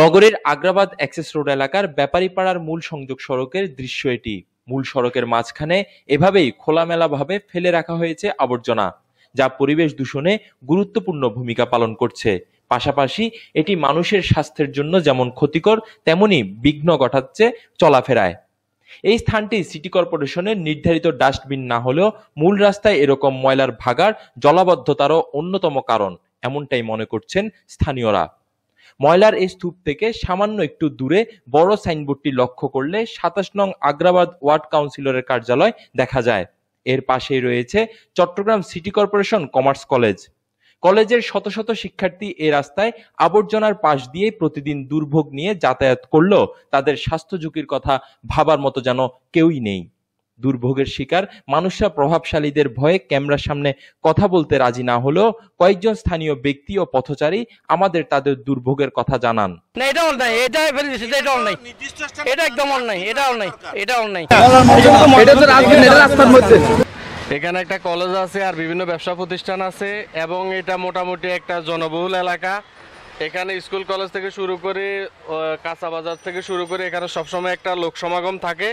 নগরের Agrabad access road এলাকার ব্যাপারীপাড়ার মূল সংযোগ সড়কের দৃশ্য এটি মূল সড়কের মাঝখানে এভাবেই খোলামেলাভাবে ফেলে রাখা হয়েছে আবর্জনা যা পরিবেশ দূষণে গুরুত্বপূর্ণ ভূমিকা পালন করছে পাশাপাশি এটি মানুষের স্বাস্থ্যের জন্য যেমন ক্ষতিকর তেমনি বিঘ্ন ঘটাচ্ছে চলাফেরায় এই স্থানটি সিটি কর্পোরেশনের নির্ধারিত ডাস্টবিন না হলেও মূল রাস্তায় এরকম ময়লার ভাগার জলাবদ্ধতারও অন্যতম কারণ এমনটাই মনে করছেন স্থানীয়রা ময়লার এই স্তূপ থেকে সামান্য একটু দূরে বড় সাইনবোর্ডটি লক্ষ্য করলে সাতাশ নং আগ্রাবাদ ওয়ার্ড কাউন্সিলরের কার্যালয় দেখা যায় এর পাশেই রয়েছে Chittagong city corporation commerce college কলেজের শত শত শিক্ষার্থী এ রাস্তায় আবর্জনার পাশ দিয়ে প্রতিদিন দুর্ভোগ নিয়ে যাতায়াত করলেও তাদের স্বাস্থ্য ঝুঁকির কথা ভাবার মতো যেন কেউই নেই দুর্ভোগের শিকার মানুষরা প্রভাবশালীদের ভয়ে ক্যামেরার সামনে কথা বলতে রাজি না হলেও কয়েকজন স্থানীয় ব্যক্তি ও পথচারী আমাদের তাদের দুর্ভোগের কথা জানান এখানে একটা কলেজ আছে আর বিভিন্ন ব্যবসা প্রতিষ্ঠান আছে এবং এটা মোটামুটি একটা জনবহুল এলাকা এখানে স্কুল কলেজ থেকে শুরু করে কাঁচা বাজার থেকে শুরু করে এখানে সবসময় একটা লোক সমাগম থাকে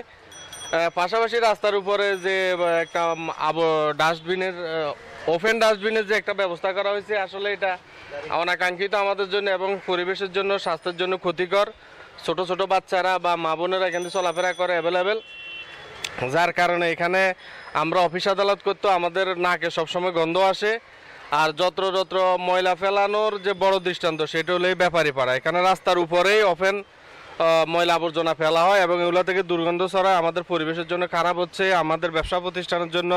পাশাপাশি রাস্তার উপরে যে একটা ডাস্টবিনের ওপেন ডাস্টবিনের যে একটা ব্যবস্থা করা হয়েছে আসলে এটা অনাকাঙ্ক্ষিত আমাদের জন্য এবং পরিবেশের জন্য স্বাস্থ্যের জন্য ক্ষতিকর ছোট ছোট বাচ্চারা বা মা বোনেরা এখানে চলাফেরা করে অ্যাভেলেবেল যার কারণে এখানে আমরা অফিস আদালত করতে আমাদের নাকে সবসময় গন্ধ আসে আর যত্র যত্র ময়লা ফেলানোর যে বড় দৃষ্টান্ত সেটা হলেই ব্যাপারই ব্যাপারী পাড়া এখানে রাস্তার উপরেই ওপেন ময়লা আবর্জনা ফেলা হয় এবং এগুলো থেকে দুর্গন্ধ ছড়ায় আমাদের পরিবেশের জন্য খারাপ হচ্ছে আমাদের ব্যবসা প্রতিষ্ঠানের জন্য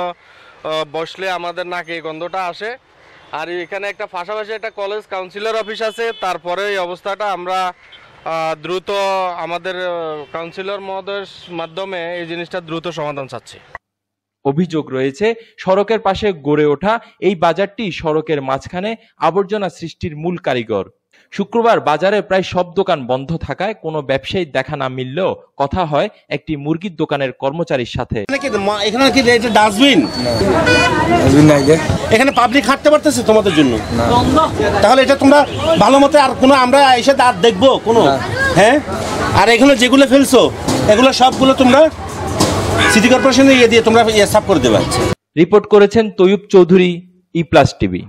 বসলে আমাদের নাকে এই গন্ধটা আসে আর এখানে একটা পাশাপাশি একটা কলেজ কাউন্সিলর অফিস আছে তারপরে এই অবস্থাটা আমরা দ্রুত আমাদের কাউন্সিলর মহোদয়ের মাধ্যমে এই জিনিসটা দ্রুত সমাধান চাচ্ছি অভিযোগ রয়েছে সড়কের পাশে গড়ে ওঠা এই বাজারটি সড়কের মাঝখানে আবর্জনা সৃষ্টির মূল কারিগর শুক্রবার বাজারে প্রায় সব দোকান বন্ধ থাকায় কোনো ব্যবসায়ী দেখা না মিললেও কথা হয় একটি মুরগির দোকানের কর্মচারীর সাথে এখানে কি ডাস্টবিন এখানে পাবলিক হাঁটতে পারতেছে তোমাদের জন্য তাহলে এটা তোমরা ভালো মতো আর কোনো আমরা এসে আর দেখবো কোনো হ্যাঁ আর এখানে যেগুলো ফেলছো এগুলো সবগুলো তোমরা সিটি কর্পোরেশনে ইয়ে দিয়ে তোমরা ইয়ে সাফ করে দেবে রিপোর্ট করেছেন Taiyab Chowdhury E plus TV